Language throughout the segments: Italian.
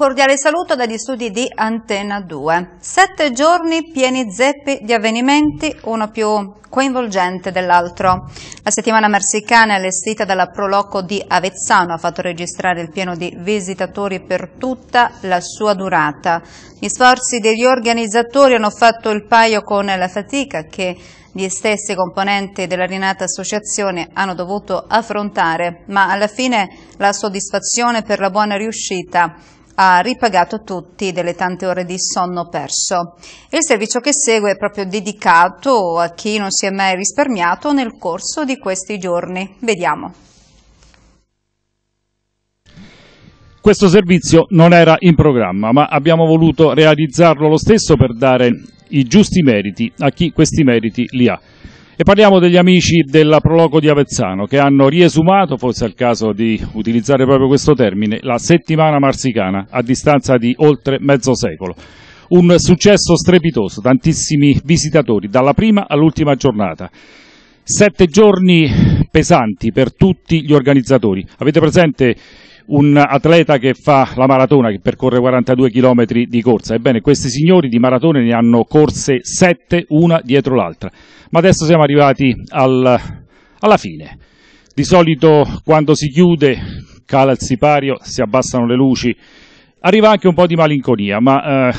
cordiale saluto dagli studi di Antena 2. Sette giorni pieni zeppi di avvenimenti, uno più coinvolgente dell'altro. La settimana marsicana allestita dalla Proloco di Avezzano ha fatto registrare il pieno di visitatori per tutta la sua durata. Gli sforzi degli organizzatori hanno fatto il paio con la fatica che gli stessi componenti della rinata associazione hanno dovuto affrontare, ma alla fine la soddisfazione per la buona riuscita ha ripagato tutti delle tante ore di sonno perso. Il servizio che segue è proprio dedicato a chi non si è mai risparmiato nel corso di questi giorni. Vediamo. Questo servizio non era in programma, ma abbiamo voluto realizzarlo lo stesso per dare i giusti meriti a chi questi meriti li ha. E parliamo degli amici della Proloco di Avezzano che hanno riesumato, forse è il caso di utilizzare proprio questo termine, la settimana marsicana a distanza di oltre mezzo secolo. Un successo strepitoso, tantissimi visitatori dalla prima all'ultima giornata. Sette giorni pesanti per tutti gli organizzatori. Avete presente un atleta che fa la maratona, che percorre 42 km di corsa. Ebbene, questi signori di maratone ne hanno corse 7, una dietro l'altra. Ma adesso siamo arrivati al, alla fine. Di solito quando si chiude, cala il sipario, si abbassano le luci, Arriva anche un po' di malinconia, ma eh,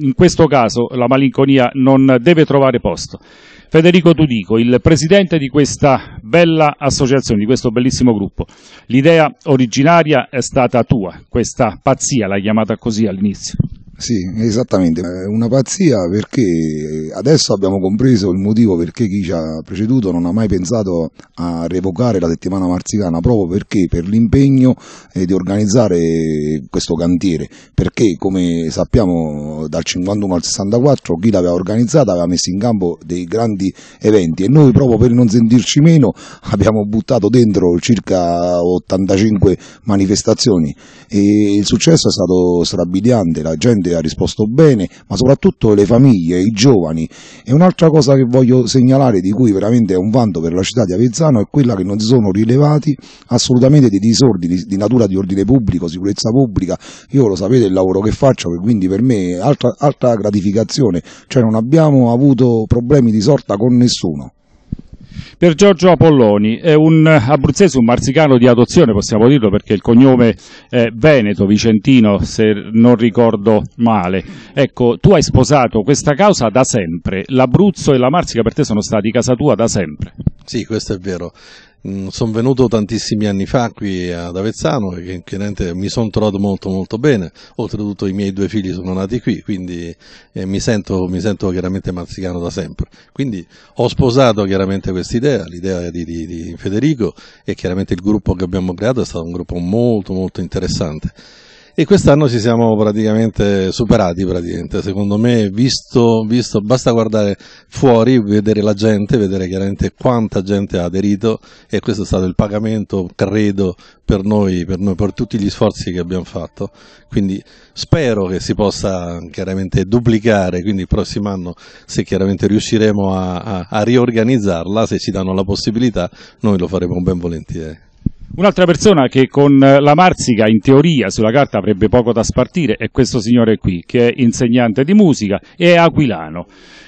in questo caso la malinconia non deve trovare posto. Federico Tudico, il presidente di questa bella associazione, di questo bellissimo gruppo, l'idea originaria è stata tua, questa pazzia l'hai chiamata così all'inizio. Sì, esattamente, una pazzia perché adesso abbiamo compreso il motivo perché chi ci ha preceduto non ha mai pensato a revocare la settimana marzicana proprio perché per l'impegno eh, di organizzare questo cantiere, perché come sappiamo dal 51 al 64 chi l'aveva organizzata aveva messo in campo dei grandi eventi e noi proprio per non sentirci meno abbiamo buttato dentro circa 85 manifestazioni e il successo è stato strabiliante, la gente grande ha risposto bene, ma soprattutto le famiglie, i giovani. E un'altra cosa che voglio segnalare, di cui veramente è un vanto per la città di Avezzano, è quella che non si sono rilevati assolutamente dei disordini di natura di ordine pubblico, sicurezza pubblica. Io lo sapete il lavoro che faccio, quindi per me è altra, altra gratificazione, cioè non abbiamo avuto problemi di sorta con nessuno. Per Giorgio Apolloni è un abruzzese, un marzicano di adozione, possiamo dirlo, perché il cognome è Veneto, Vicentino, se non ricordo male. Ecco, tu hai sposato questa causa da sempre. L'Abruzzo e la Marsica per te sono stati casa tua da sempre. Sì, questo è vero. Mm, sono venuto tantissimi anni fa qui ad Avezzano e chiaramente mi sono trovato molto molto bene, oltretutto i miei due figli sono nati qui, quindi eh, mi, sento, mi, sento, chiaramente marzicano da sempre. Quindi ho sposato chiaramente questa idea, l'idea di, di, di Federico e chiaramente il gruppo che abbiamo creato è stato un gruppo molto molto interessante e quest'anno ci siamo praticamente superati praticamente. secondo me visto, visto, basta guardare fuori vedere la gente vedere chiaramente quanta gente ha aderito e questo è stato il pagamento credo per noi per, noi, per tutti gli sforzi che abbiamo fatto quindi spero che si possa chiaramente duplicare quindi il prossimo anno se chiaramente riusciremo a, a, a riorganizzarla se ci danno la possibilità noi lo faremo ben volentieri Un'altra persona che con eh, la Marsica in teoria sulla carta avrebbe poco da spartire è questo signore qui, che è insegnante di musica e è aquilano.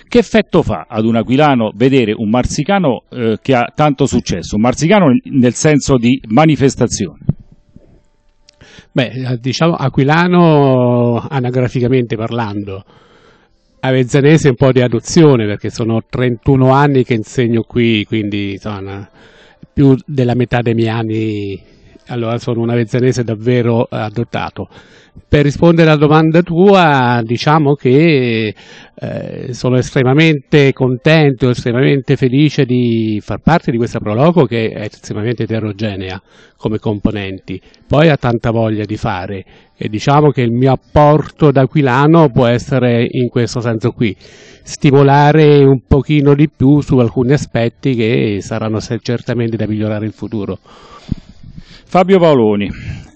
Che effetto fa ad un aquilano vedere un marsicano eh, che ha tanto successo, un marsicano nel senso di manifestazione? Beh, eh, diciamo aquilano anagraficamente parlando, avezzanese un po' di adozione perché sono 31 anni che insegno qui, quindi insomma più della metà dei miei anni allora sono un avezzanese davvero eh, adottato. Per rispondere alla domanda tua, diciamo che eh, sono estremamente contento, estremamente felice di far parte di questa Prologo che è estremamente eterogenea come componenti. Poi ha tanta voglia di fare e diciamo che il mio apporto da d'aquilano può essere in questo senso qui, stimolare un pochino di più su alcuni aspetti che saranno certamente da migliorare in futuro. Fabio Paoloni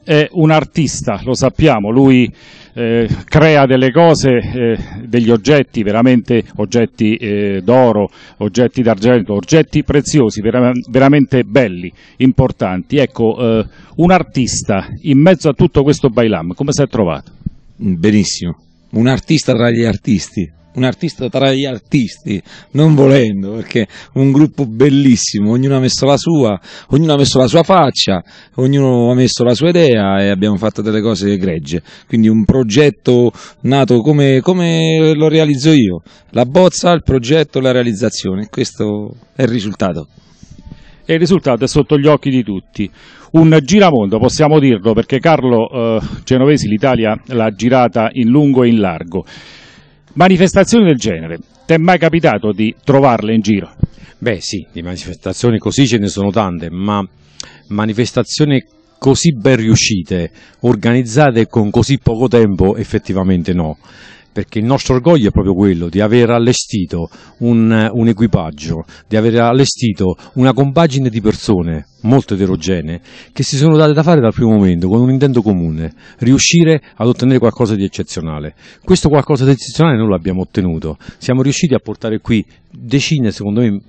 è un artista, lo sappiamo, lui eh, crea delle cose, eh, degli oggetti, veramente oggetti eh, d'oro, oggetti d'argento, oggetti preziosi, vera veramente belli, importanti. Ecco, eh, un artista in mezzo a tutto questo bailam, come si è trovato? Benissimo, un artista tra gli artisti, un artista tra gli artisti, non volendo, perché un gruppo bellissimo, ognuno ha messo la sua, ognuno ha messo la sua faccia, ognuno ha messo la sua idea e abbiamo fatto delle cose egregie. Quindi un progetto nato come, come lo realizzo io, la bozza, il progetto, la realizzazione, questo è il risultato e il risultato è sotto gli occhi di tutti. Un giramondo, possiamo dirlo, perché Carlo eh, Genovesi l'Italia l'ha girata in lungo e in largo. Manifestazioni del genere, ti è mai capitato di trovarle in giro? Beh sì, di manifestazioni così ce ne sono tante, ma manifestazioni così ben riuscite, organizzate con così poco tempo, effettivamente no perché il nostro orgoglio è proprio quello di aver allestito un, un equipaggio, di aver allestito una compagine di persone molto eterogenee che si sono date da fare dal primo momento con un intento comune, riuscire ad ottenere qualcosa di eccezionale. Questo qualcosa di eccezionale noi l'abbiamo ottenuto, siamo riusciti a portare qui decine, secondo me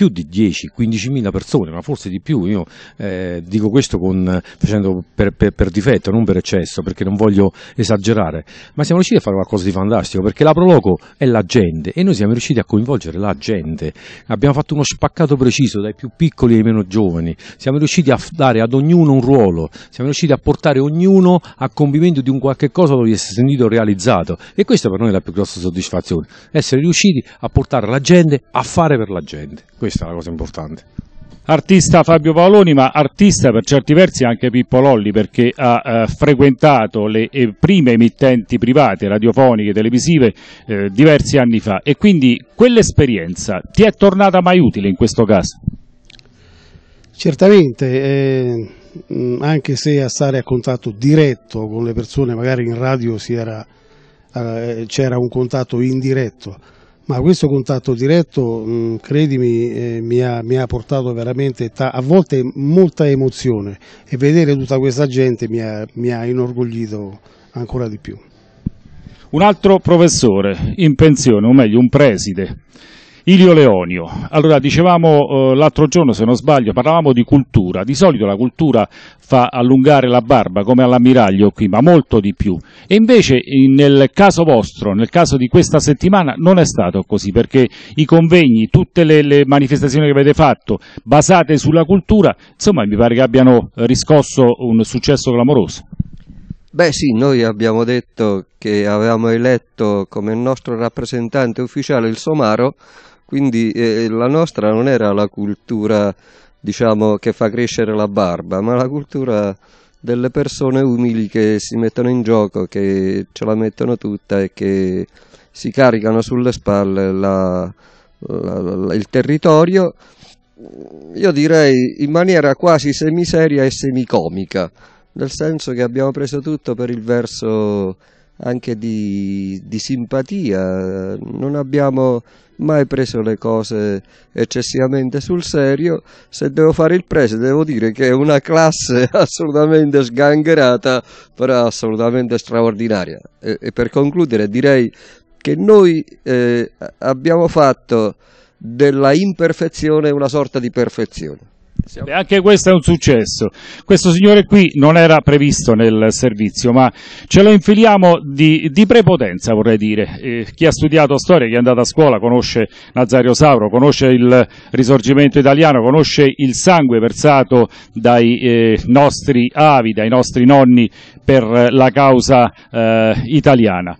più di 10-15 mila persone, ma forse di più, io eh, dico questo con, facendo per, per, per, difetto, non per eccesso, perché non voglio esagerare, ma siamo riusciti a fare qualcosa di fantastico, perché la Proloco è la gente e noi siamo riusciti a coinvolgere la gente, abbiamo fatto uno spaccato preciso dai più piccoli ai meno giovani, siamo riusciti a dare ad ognuno un ruolo, siamo riusciti a portare ognuno a compimento di un qualche cosa dove si è sentito realizzato e questa per noi è la più grossa soddisfazione, essere riusciti a portare la gente a fare per la gente. Questo questa è la cosa importante. Artista Fabio Paoloni, ma artista per certi versi anche Pippo Lolli perché ha eh, frequentato le eh, prime emittenti private, radiofoniche, televisive eh, diversi anni fa e quindi quell'esperienza ti è tornata mai utile in questo caso? Certamente, eh, mm, anche se a stare a contatto diretto con le persone, magari in radio eh, c'era un contatto indiretto, ma questo contatto diretto, mh, mm, credimi, eh, mi, ha, mi, ha, portato veramente a volte molta emozione e vedere tutta questa gente mi ha, mi ha inorgoglito ancora di più. Un altro professore in pensione, o meglio un preside, Ilio Leonio, allora dicevamo eh, l'altro giorno se non sbaglio, parlavamo di cultura, di solito la cultura fa allungare la barba come all'ammiraglio qui, ma molto di più e invece nel caso vostro, nel caso di questa settimana non è stato così perché i convegni, tutte le, le manifestazioni che avete fatto basate sulla cultura, insomma mi pare che abbiano riscosso un successo clamoroso. Beh sì, noi abbiamo detto che avevamo eletto come nostro rappresentante ufficiale il Somaro, quindi eh, la nostra non era la cultura diciamo, che fa crescere la barba, ma la cultura delle persone umili che si mettono in gioco, che ce la mettono tutta e che si caricano sulle spalle la, la, la, il territorio, io direi in maniera quasi semiseria e semicomica nel senso che abbiamo preso tutto per il verso anche di, di, simpatia, non abbiamo mai preso le cose eccessivamente sul serio, se devo fare il prese devo dire che è una classe assolutamente sgangherata, però assolutamente straordinaria. E, e per concludere direi che noi eh, abbiamo fatto della imperfezione una sorta di perfezione. E anche questo è un successo. Questo signore qui non era previsto nel servizio, ma ce lo infiliamo di, di prepotenza, vorrei dire. Eh, chi ha studiato storia, chi è andato a scuola, conosce Nazario Sauro, conosce il risorgimento italiano, conosce il sangue versato dai eh, nostri avi, dai nostri nonni per la causa eh, italiana.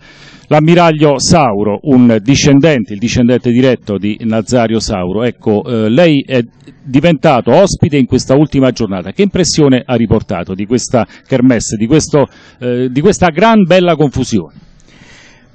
L'ammiraglio Sauro, un discendente, il discendente diretto di Nazario Sauro, ecco, eh, lei è diventato ospite in questa ultima giornata, che impressione ha riportato di questa kermesse, di, questo, eh, di questa gran bella confusione?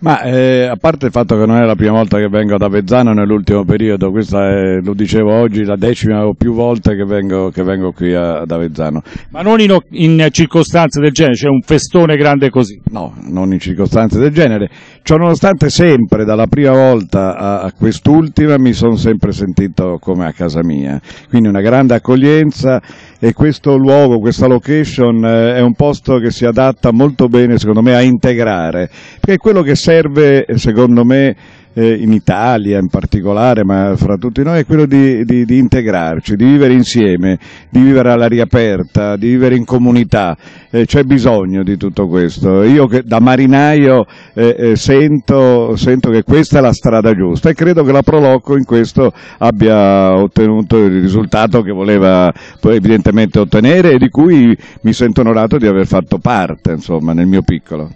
Ma eh, a parte il fatto che non è la prima volta che vengo ad Avezzano nell'ultimo periodo, questa è, lo dicevo oggi, la decima o più volte che vengo, che vengo qui a, ad Avezzano. Ma non in, in circostanze del genere, c'è cioè un festone grande così? No, non in circostanze del genere. Ciononostante sempre, dalla prima volta a, a quest'ultima, mi sono sempre sentito come a casa mia. Quindi una grande accoglienza e questo luogo, questa location eh, è un posto che si adatta molto bene secondo me a integrare, perché è quello che serve secondo me eh, in Italia in particolare, ma fra tutti noi, è quello di, di, di integrarci, di vivere insieme, di vivere all'aria aperta, di vivere in comunità. Eh, C'è bisogno di tutto questo. Io che da marinaio eh, eh sento, sento, che questa è la strada giusta e credo che la Proloco in questo abbia ottenuto il risultato che voleva evidentemente ottenere e di cui mi sento onorato di aver fatto parte, insomma, nel mio piccolo.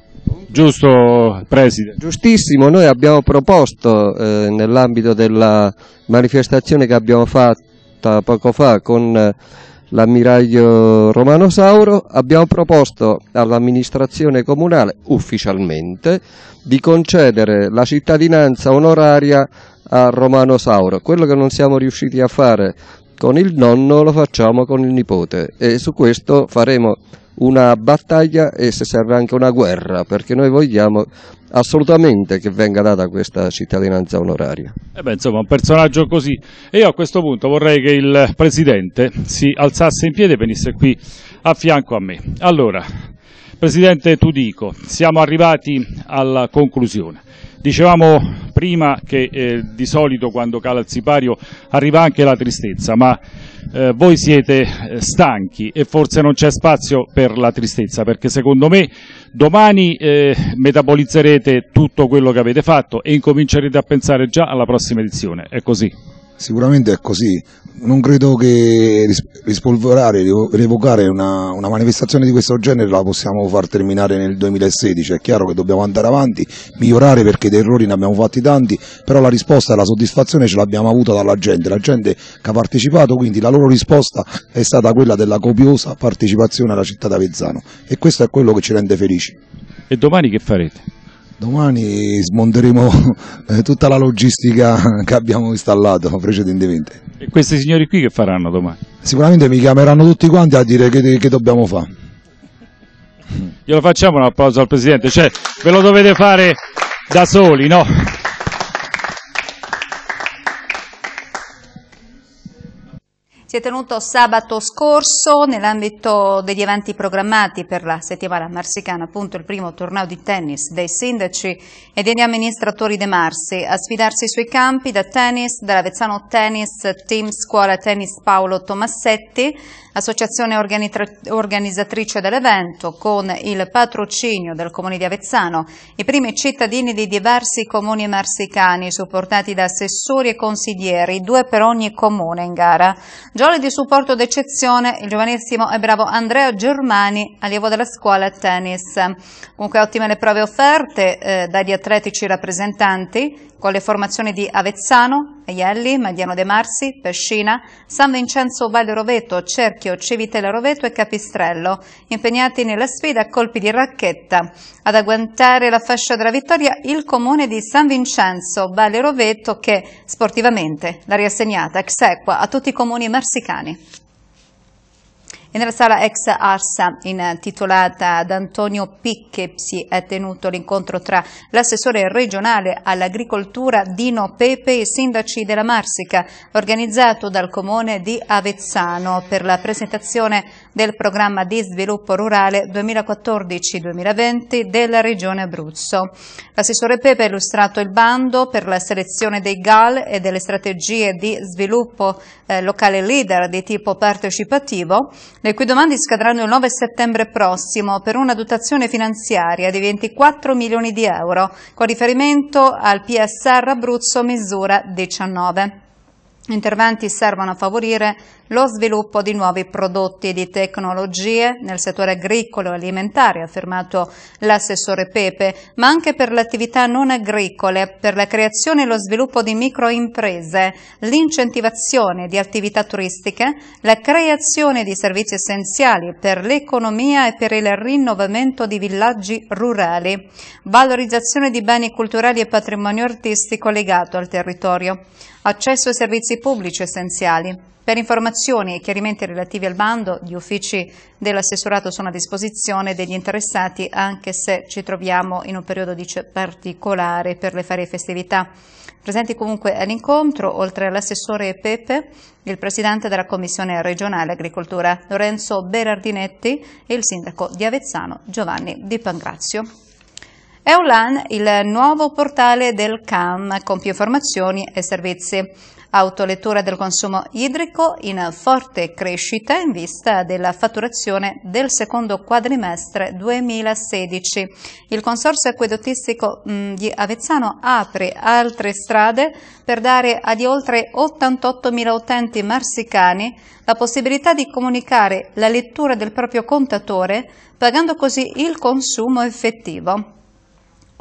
Giusto, Presidente. Giustissimo, noi abbiamo proposto eh, nell'ambito della manifestazione che abbiamo fatto poco fa con eh, l'ammiraglio Romano Sauro, abbiamo proposto all'amministrazione comunale ufficialmente di concedere la cittadinanza onoraria a Romano Sauro. Quello che non siamo riusciti a fare con il nonno lo facciamo con il nipote e su questo faremo una battaglia e se serve anche una guerra, perché noi vogliamo assolutamente che venga data questa cittadinanza onoraria. Eh beh, insomma, un personaggio così. E io a questo punto vorrei che il Presidente si alzasse in piedi e venisse qui a fianco a me. Allora, Presidente Tudico, siamo arrivati alla conclusione. Dicevamo prima che eh, di solito quando cala il sipario arriva anche la tristezza, ma eh, voi siete eh, stanchi e forse non c'è spazio per la tristezza, perché secondo me domani eh, metabolizzerete tutto quello che avete fatto e incomincerete a pensare già alla prossima edizione. È così. Sicuramente è così. Non credo che rispolverare, revocare una, una, manifestazione di questo genere la possiamo far terminare nel 2016. È chiaro che dobbiamo andare avanti, migliorare perché di errori ne abbiamo fatti tanti, però la risposta e la soddisfazione ce l'abbiamo avuta dalla gente, la gente che ha partecipato, quindi la loro risposta è stata quella della copiosa partecipazione alla città d'Avezzano e questo è quello che ci rende felici. E domani che farete? domani smonteremo eh, tutta la logistica che abbiamo installato precedentemente. E questi signori qui che faranno domani? Sicuramente mi chiameranno tutti quanti a dire che, che dobbiamo fare. Glielo facciamo un applauso al Presidente, cioè ve lo dovete fare da soli, no? si è tenuto sabato scorso nell'ambito degli eventi programmati per la settimana marsicana, appunto il primo torneo di tennis dei sindaci e degli amministratori De Marsi a sfidarsi sui campi da tennis, dall'Avezzano Tennis Team Scuola Tennis Paolo Tomassetti associazione organizzatrice dell'evento, con il patrocinio del Comune di Avezzano, i primi cittadini di diversi comuni marsicani, supportati da assessori e consiglieri, due per ogni comune in gara. Giole di supporto d'eccezione, il giovanissimo e bravo Andrea Germani, allievo della scuola tennis. Comunque ottime le prove offerte eh, dagli atletici rappresentanti, con le formazioni di Avezzano, Aielli, Magliano De Marsi, Pescina, San Vincenzo Valle Roveto, Cerchio, Civitella Roveto e Capistrello, impegnati nella sfida a colpi di racchetta. Ad agguantare la fascia della vittoria il comune di San Vincenzo Valle Roveto che sportivamente l'ha riassegnata ex equa a tutti i comuni marsicani. E nella sala ex Arsa, intitolata eh, ad Antonio Picche, si è tenuto l'incontro tra l'assessore regionale all'agricoltura Dino Pepe e i sindaci della Marsica, organizzato dal comune di Avezzano per la presentazione del programma di sviluppo rurale 2014-2020 della Regione Abruzzo. L'assessore Pepe ha illustrato il bando per la selezione dei GAL e delle strategie di sviluppo eh, locale leader di tipo partecipativo, le cui domande scadranno il 9 settembre prossimo per una dotazione finanziaria di 24 milioni di euro, con riferimento al PSR Abruzzo misura 19. Interventi servono a favorire lo sviluppo di nuovi prodotti e di tecnologie nel settore agricolo e alimentare, ha affermato l'assessore Pepe, ma anche per le attività non agricole, per la creazione e lo sviluppo di microimprese, l'incentivazione di attività turistiche, la creazione di servizi essenziali per l'economia e per il rinnovamento di villaggi rurali, valorizzazione di beni culturali e patrimonio artistico legato al territorio, accesso ai servizi pubblici essenziali. Per informazioni e chiarimenti relativi al bando, gli uffici dell'assessorato sono a disposizione degli interessati anche se ci troviamo in un periodo dice, particolare per le ferie festività. Presenti comunque all'incontro, oltre all'assessore Pepe, il presidente della Commissione regionale agricoltura Lorenzo Berardinetti e il sindaco di Avezzano Giovanni Di Pangrazio. EULAN, il nuovo portale del CAM con più informazioni e servizi. Autolettura del consumo idrico in forte crescita in vista della fatturazione del secondo quadrimestre 2016. Il Consorzio Acquedottistico mm, di Avezzano apre altre strade per dare agli oltre 88.000 utenti marsicani la possibilità di comunicare la lettura del proprio contatore pagando così il consumo effettivo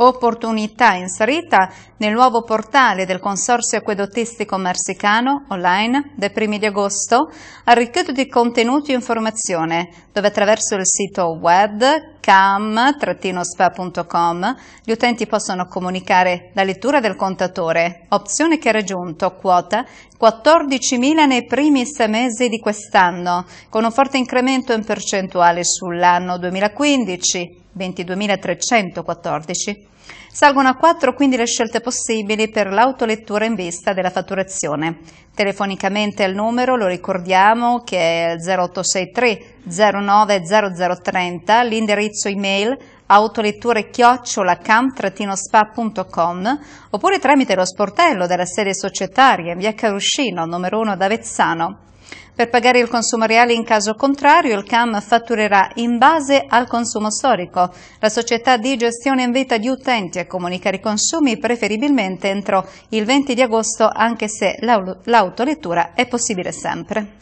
opportunità inserita nel nuovo portale del Consorzio Acquedottistico Marsicano online dai primi di agosto, arricchito di contenuti e informazione, dove attraverso il sito web cam-spa.com gli utenti possono comunicare la lettura del contatore, opzione che ha raggiunto quota 14.000 nei primi sei mesi di quest'anno, con un forte incremento in percentuale sull'anno 2015 22.314, salgono a 4 quindi le scelte possibili per l'autolettura in vista della fatturazione. Telefonicamente il numero, lo ricordiamo, che è 0863 090030 0030, l'indirizzo email autoletture chiocciolacam-spa.com oppure tramite lo sportello della sede societaria in via Caruscino, numero 1 ad Avezzano. Per pagare il consumo reale in caso contrario il CAM fatturerà in base al consumo storico. La società di gestione invita gli utenti a comunicare i consumi preferibilmente entro il 20 di agosto anche se l'autolettura è possibile sempre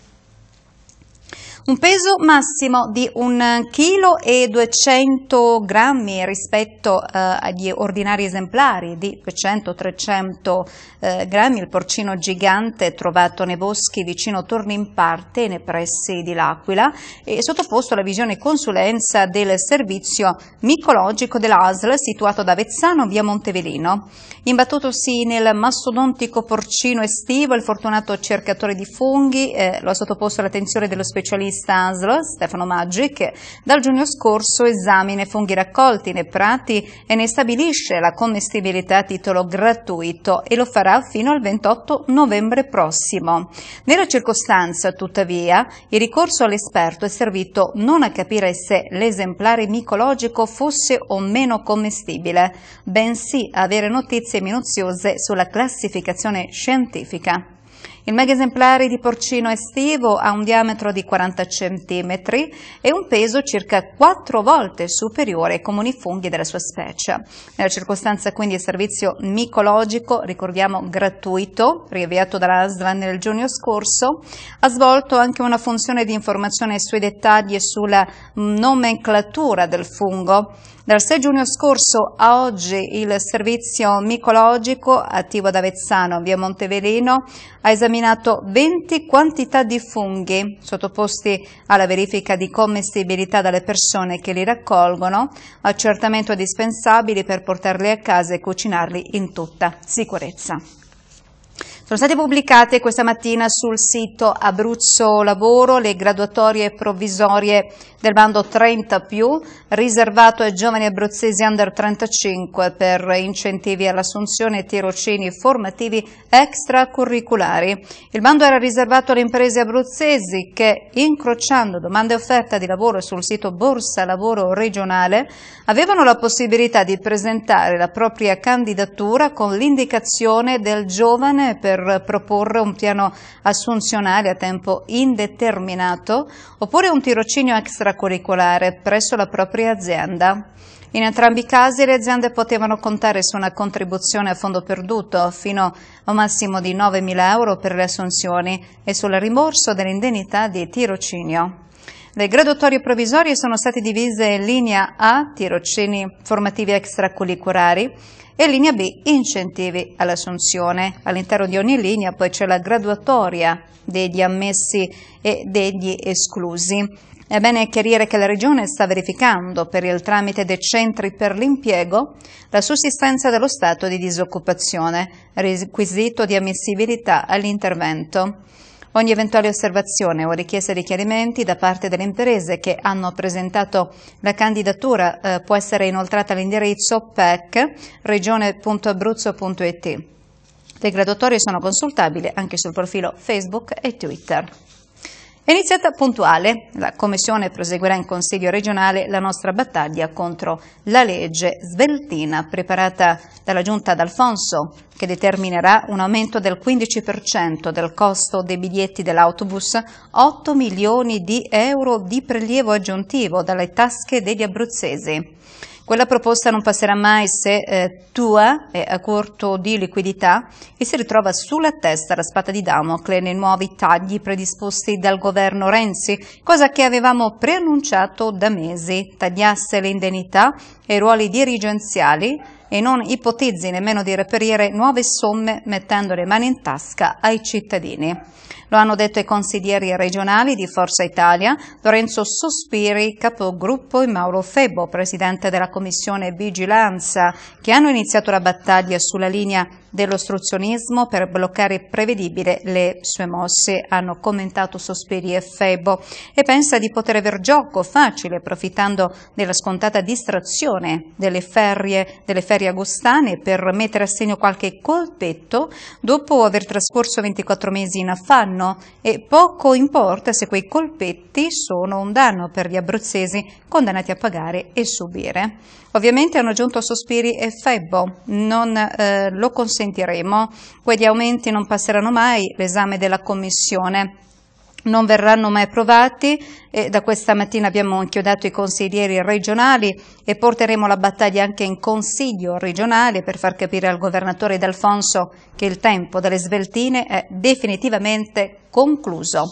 un peso massimo di 1,2 kg grammi rispetto eh, agli ordinari esemplari di 200-300 eh, grammi, il porcino gigante trovato nei boschi vicino Torni in parte nei pressi di L'Aquila e sottoposto alla visione e consulenza del servizio micologico dell'ASL situato ad Avezzano via Montevelino. Imbattutosi nel mastodontico porcino estivo, il fortunato cercatore di funghi eh, lo ha sottoposto all'attenzione dello specialista giornalista ASL Stefano Maggi che dal giugno scorso esamina i funghi raccolti nei prati e ne stabilisce la commestibilità a titolo gratuito e lo farà fino al 28 novembre prossimo. Nella circostanza, tuttavia, il ricorso all'esperto è servito non a capire se l'esemplare micologico fosse o meno commestibile, bensì avere notizie minuziose sulla classificazione scientifica. Il mega esemplare di porcino estivo ha un diametro di 40 cm e un peso circa 4 volte superiore ai comuni funghi della sua specie. Nella circostanza quindi il servizio micologico, ricordiamo gratuito, riavviato dalla ASLAN nel giugno scorso, ha svolto anche una funzione di informazione sui dettagli e sulla nomenclatura del fungo dal 6 giugno scorso a oggi il servizio micologico attivo ad Avezzano, via Monteveleno, ha esaminato 20 quantità di funghi sottoposti alla verifica di commestibilità dalle persone che li raccolgono, accertamento dispensabili per portarli a casa e cucinarli in tutta sicurezza. Sono state pubblicate questa mattina sul sito Abruzzo Lavoro le graduatorie provvisorie del bando 30 più, riservato ai giovani abruzzesi under 35 per incentivi all'assunzione e tirocini formativi extracurriculari. Il bando era riservato alle imprese abruzzesi che, incrociando domande e offerta di lavoro sul sito Borsa Lavoro Regionale, avevano la possibilità di presentare la propria candidatura con l'indicazione del giovane per per proporre un piano assunzionale a tempo indeterminato oppure un tirocinio extracurricolare presso la propria azienda. In entrambi i casi le aziende potevano contare su una contribuzione a fondo perduto fino a un massimo di 9.000 euro per le assunzioni e sul rimborso dell'indennità di tirocinio. Le graduatorie provvisorie sono state divise in linea A, tirocini formativi extracurriculari, e linea B, incentivi all'assunzione. All'interno di ogni linea poi c'è la graduatoria degli ammessi e degli esclusi. È bene chiarire che la Regione sta verificando, per il tramite dei centri per l'impiego, la sussistenza dello stato di disoccupazione, requisito di ammissibilità all'intervento. Ogni eventuale osservazione o richiesta di chiarimenti da parte delle imprese che hanno presentato la candidatura eh, può essere inoltrata all'indirizzo PEC regione.abruzzo.it. Le graduatorie sono consultabili anche sul profilo Facebook e Twitter. È iniziata puntuale, la Commissione proseguirà in Consiglio regionale la nostra battaglia contro la legge sveltina preparata dalla Giunta d'Alfonso che determinerà un aumento del 15% del costo dei biglietti dell'autobus, 8 milioni di euro di prelievo aggiuntivo dalle tasche degli abruzzesi. Quella proposta non passerà mai se eh, Tua è a corto di liquidità e si ritrova sulla testa la spada di Damocle nei nuovi tagli predisposti dal governo Renzi, cosa che avevamo preannunciato da mesi, tagliasse le indennità e i ruoli dirigenziali e non ipotizzi nemmeno di reperire nuove somme mettendo le mani in tasca ai cittadini. Lo hanno detto i consiglieri regionali di Forza Italia, Lorenzo Sospiri, capogruppo, e Mauro Febbo, presidente della Commissione Vigilanza, che hanno iniziato la battaglia sulla linea dell'ostruzionismo per bloccare prevedibile le sue mosse, hanno commentato Sospiri e Febo, e pensa di poter aver gioco facile approfittando della scontata distrazione delle ferie, delle ferie agostane per mettere a segno qualche colpetto dopo aver trascorso 24 mesi in affanno danno e poco importa se quei colpetti sono un danno per gli abruzzesi condannati a pagare e subire. Ovviamente hanno aggiunto sospiri e febbo, non eh, lo consentiremo, quegli aumenti non passeranno mai l'esame della Commissione non verranno mai approvati e da questa mattina abbiamo inchiodato i consiglieri regionali e porteremo la battaglia anche in consiglio regionale per far capire al governatore D'Alfonso che il tempo delle sveltine è definitivamente concluso.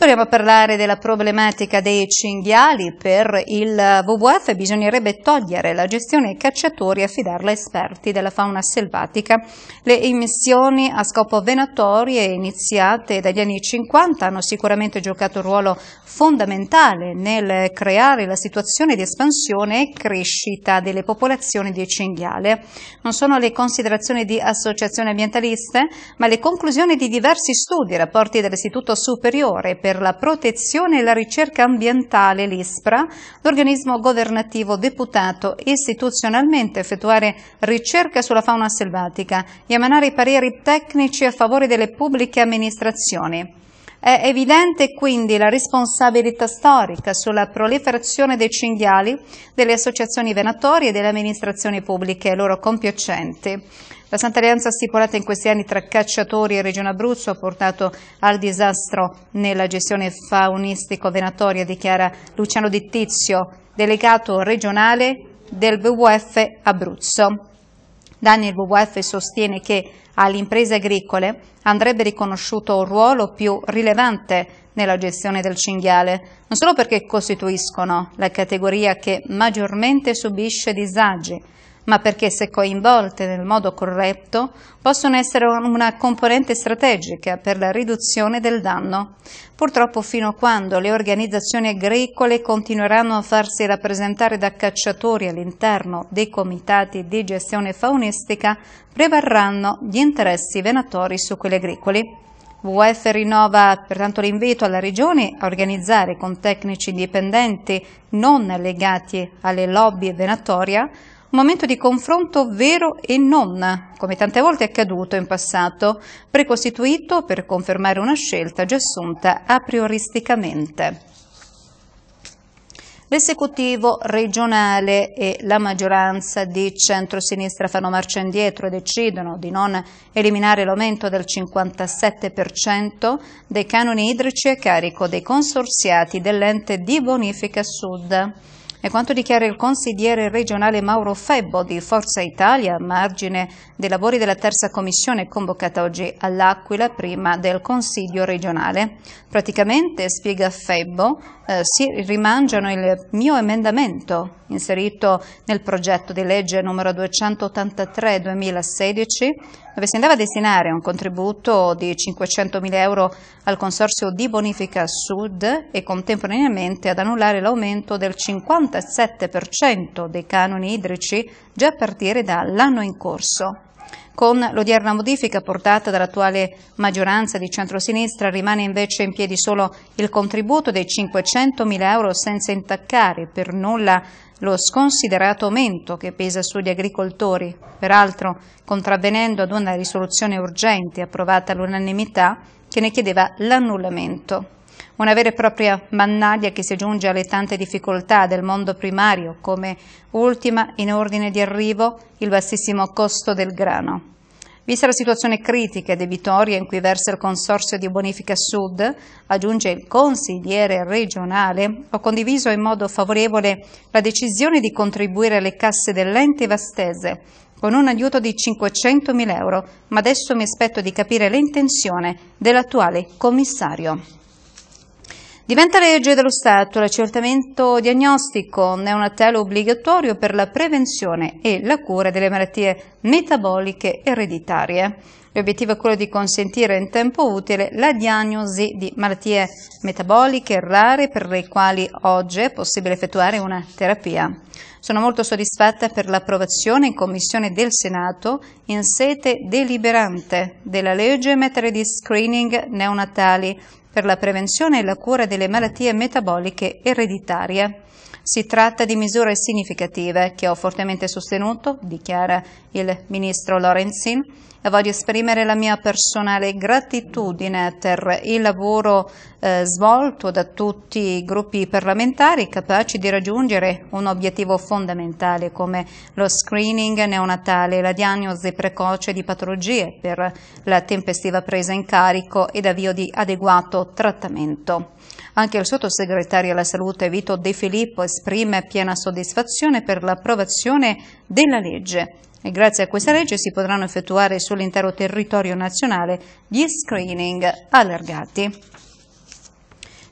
Torniamo a parlare della problematica dei cinghiali. Per il WWF bisognerebbe togliere la gestione ai cacciatori e affidarla a esperti della fauna selvatica. Le emissioni a scopo venatorie iniziate dagli anni 50 hanno sicuramente giocato un ruolo fondamentale nel creare la situazione di espansione e crescita delle popolazioni di cinghiale. Non sono le considerazioni di associazioni ambientaliste, ma le conclusioni di diversi studi e rapporti dell'Istituto Superiore per per la protezione e la ricerca ambientale, l'ISPRA, l'organismo governativo deputato istituzionalmente effettuare ricerca sulla fauna selvatica e emanare pareri tecnici a favore delle pubbliche amministrazioni. È evidente quindi la responsabilità storica sulla proliferazione dei cinghiali delle associazioni venatorie e delle amministrazioni pubbliche loro compiacenti. La Santa Alleanza stipulata in questi anni tra cacciatori e Regione Abruzzo ha portato al disastro nella gestione faunistico-venatoria, dichiara Luciano Di Tizio, delegato regionale del WWF Abruzzo. Dani WWF sostiene che alle imprese agricole andrebbe riconosciuto un ruolo più rilevante nella gestione del cinghiale, non solo perché costituiscono la categoria che maggiormente subisce disagi, ma perché se coinvolte nel modo corretto possono essere una componente strategica per la riduzione del danno. Purtroppo fino a quando le organizzazioni agricole continueranno a farsi rappresentare da cacciatori all'interno dei comitati di gestione faunistica, prevarranno gli interessi venatori su quelli agricoli. WWF rinnova pertanto l'invito alla Regione a organizzare con tecnici indipendenti non legati alle lobby venatoria un momento di confronto vero e non, come tante volte è accaduto in passato, precostituito per confermare una scelta già assunta a prioristicamente. L'esecutivo regionale e la maggioranza di centro-sinistra fanno marcia indietro e decidono di non eliminare l'aumento del 57% dei canoni idrici a carico dei consorziati dell'ente di bonifica sud. È quanto dichiara il consigliere regionale Mauro Febbo di Forza Italia a margine dei lavori della terza commissione convocata oggi all'Aquila prima del consiglio regionale. Praticamente, spiega Febbo, eh, si rimangiano il mio emendamento inserito nel progetto di legge numero 283-2016 dove si andava a destinare un contributo di 500.000 euro al consorzio di bonifica sud e contemporaneamente ad annullare l'aumento del 57% dei canoni idrici già a partire dall'anno in corso. Con l'odierna modifica portata dall'attuale maggioranza di centrosinistra rimane invece in piedi solo il contributo dei 500.000 euro senza intaccare per nulla lo sconsiderato aumento che pesa sugli agricoltori, peraltro contravvenendo ad una risoluzione urgente approvata all'unanimità che ne chiedeva l'annullamento. Una vera e propria mannaglia che si aggiunge alle tante difficoltà del mondo primario, come ultima in ordine di arrivo il bassissimo costo del grano. Vista la situazione critica e debitoria in cui versa il Consorzio di Bonifica Sud, aggiunge il consigliere regionale, ho condiviso in modo favorevole la decisione di contribuire alle casse dell'ente vastese con un aiuto di 500.000 euro, ma adesso mi aspetto di capire l'intenzione dell'attuale commissario. Diventa legge dello Stato l'accertamento diagnostico neonatale obbligatorio per la prevenzione e la cura delle malattie metaboliche ereditarie. L'obiettivo è quello di consentire in tempo utile la diagnosi di malattie metaboliche rare per le quali oggi è possibile effettuare una terapia. Sono molto soddisfatta per l'approvazione in Commissione del Senato in sete deliberante della legge in materia di screening neonatali per la prevenzione e la cura delle malattie metaboliche ereditarie. Si tratta di misure significative che ho fortemente sostenuto, dichiara il ministro Lorenzin, e voglio esprimere la mia personale gratitudine per il lavoro eh, svolto da tutti i gruppi parlamentari capaci di raggiungere un obiettivo fondamentale come lo screening neonatale, la diagnosi precoce di patologie per la tempestiva presa in carico ed avvio di adeguato trattamento. Anche il sottosegretario alla salute Vito De Filippo esprime piena soddisfazione per l'approvazione della legge e grazie a questa legge si potranno effettuare sull'intero territorio nazionale gli screening allargati.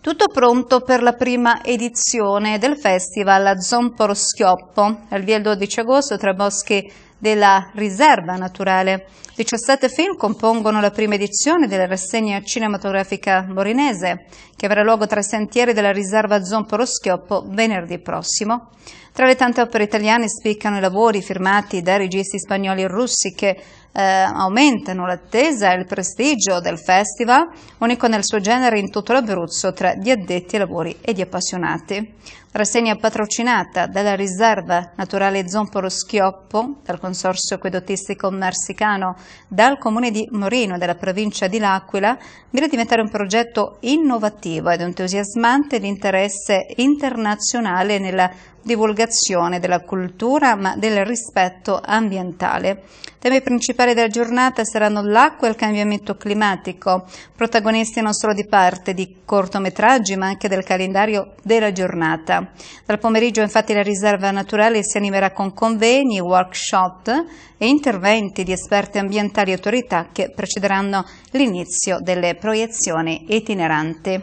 Tutto pronto per la prima edizione del festival Zomporo Schioppo. Al via il 12 agosto tra Boschi della riserva naturale. 17 film compongono la prima edizione della rassegna cinematografica morinese, che avrà luogo tra i sentieri della riserva Zompo lo Schioppo venerdì prossimo. Tra le tante opere italiane spiccano i lavori firmati da registi spagnoli e russi che eh, aumentano l'attesa e il prestigio del festival, unico nel suo genere in tutto l'Abruzzo tra gli addetti ai lavori e gli appassionati. rassegna patrocinata dalla Riserva Naturale Zomporo Schioppo, dal Consorzio Acquedottistico Marsicano, dal Comune di Morino e dalla provincia di L'Aquila, viene a diventare un progetto innovativo ed entusiasmante di interesse internazionale nella divulgazione della cultura ma del rispetto ambientale. Temi principali della giornata saranno l'acqua e il cambiamento climatico, protagonisti non solo di parte di cortometraggi ma anche del calendario della giornata. Dal pomeriggio infatti la riserva naturale si animerà con convegni, workshop e interventi di esperti ambientali e autorità che precederanno l'inizio delle proiezioni itineranti.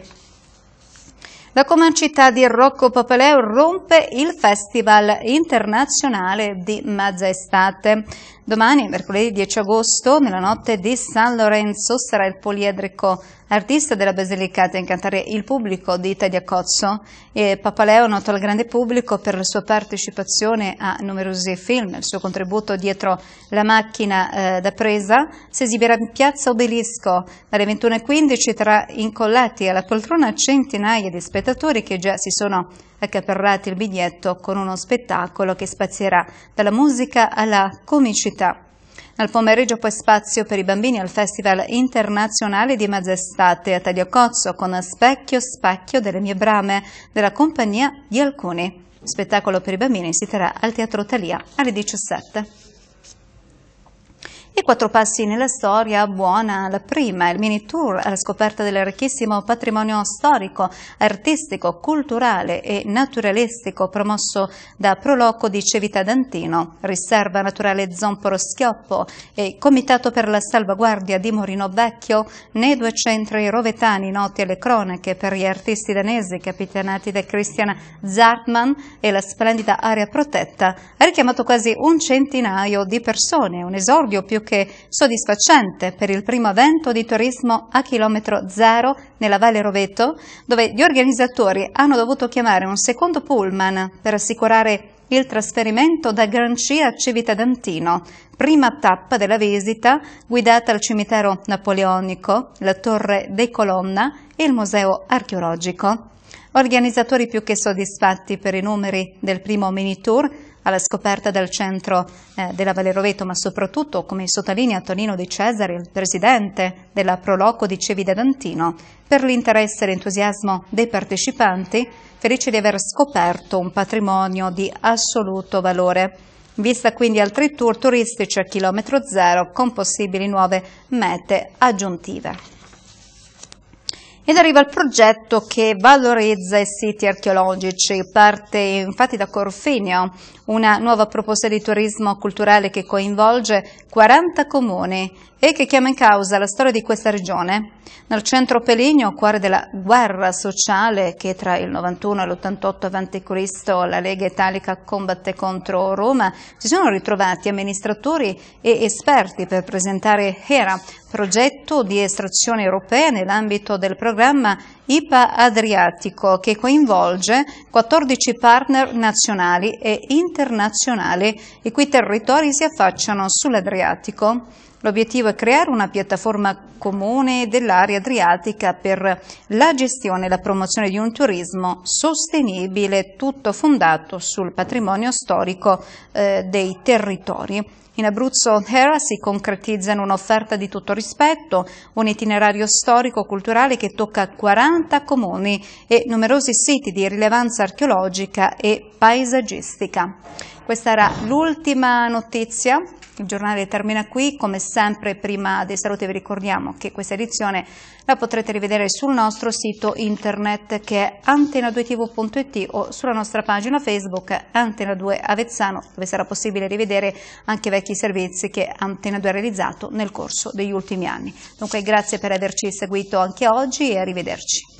La comancità di Rocco Popoleo rompe il Festival internazionale di Mezza Estate. Domani, mercoledì 10 agosto, nella notte di San Lorenzo, sarà il poliedrico artista della Basilicata a incantare il pubblico di Italia Cozzo e Leo, noto al grande pubblico per la sua partecipazione a numerosi film, il suo contributo dietro la macchina eh, da presa, si esibirà in piazza Obelisco dalle 21.15 tra incollati alla poltrona centinaia di spettatori che già si sono accaparrati il biglietto con uno spettacolo che spazierà dalla musica alla comicità. Nel pomeriggio poi spazio per i bambini al Festival Internazionale di Mezz'estate a Tagliacozzo con Specchio Specchio delle mie brame della compagnia di alcuni. Spettacolo per i bambini si terrà al Teatro Talia alle 17. I quattro passi nella storia buona, la prima, il mini tour alla scoperta del ricchissimo patrimonio storico, artistico, culturale e naturalistico promosso da Proloco di Civita d'Antino, Riserva Naturale Zomporo Schioppo e Comitato per la Salvaguardia di Morino Vecchio, nei due centri rovetani noti alle cronache per gli artisti danesi capitanati da Christian Zartman e la splendida area protetta, ha richiamato quasi un centinaio di persone, un esordio più che soddisfacente per il primo evento di turismo a chilometro zero nella Valle Roveto, dove gli organizzatori hanno dovuto chiamare un secondo pullman per assicurare il trasferimento da Grancia a Civitadantino, prima tappa della visita guidata al cimitero napoleonico, la Torre dei Colonna e il Museo Archeologico. Organizzatori più che soddisfatti per i numeri del primo mini tour alla scoperta del centro eh, della Valle Roveto, ma soprattutto, come sottolinea Tonino De Cesare, il presidente della Proloco di Cevide Dantino, per l'interesse e l'entusiasmo dei partecipanti, felice di aver scoperto un patrimonio di assoluto valore. Vista quindi altri tour turistici a chilometro zero con possibili nuove mete aggiuntive. Ed arriva il progetto che valorizza i siti archeologici, parte infatti da Corfinio, una nuova proposta di turismo culturale che coinvolge 40 comuni e che chiama in causa la storia di questa regione. Nel centro Peligno, cuore della guerra sociale che tra il 91 e l'88 a.C. la Lega Italica combatte contro Roma, si sono ritrovati amministratori e esperti per presentare Hera, progetto di estrazione europea nell'ambito del programma IPA Adriatico che coinvolge 14 partner nazionali e internazionali i cui territori si affacciano sull'Adriatico. L'obiettivo è creare una piattaforma comune dell'area adriatica per la gestione e la promozione di un turismo sostenibile, tutto fondato sul patrimonio storico eh, dei territori. In Abruzzo Hera si concretizza in un'offerta di tutto rispetto, un itinerario storico-culturale che tocca 40 comuni e numerosi siti di rilevanza archeologica e paesaggistica. Questa era l'ultima notizia il giornale termina qui, come sempre prima dei saluti vi ricordiamo che questa edizione la potrete rivedere sul nostro sito internet che è antena o sulla nostra pagina Facebook Antena 2 Avezzano dove sarà possibile rivedere anche vecchi servizi che Antena 2 ha realizzato nel corso degli ultimi anni. Dunque grazie per averci seguito anche oggi e arrivederci.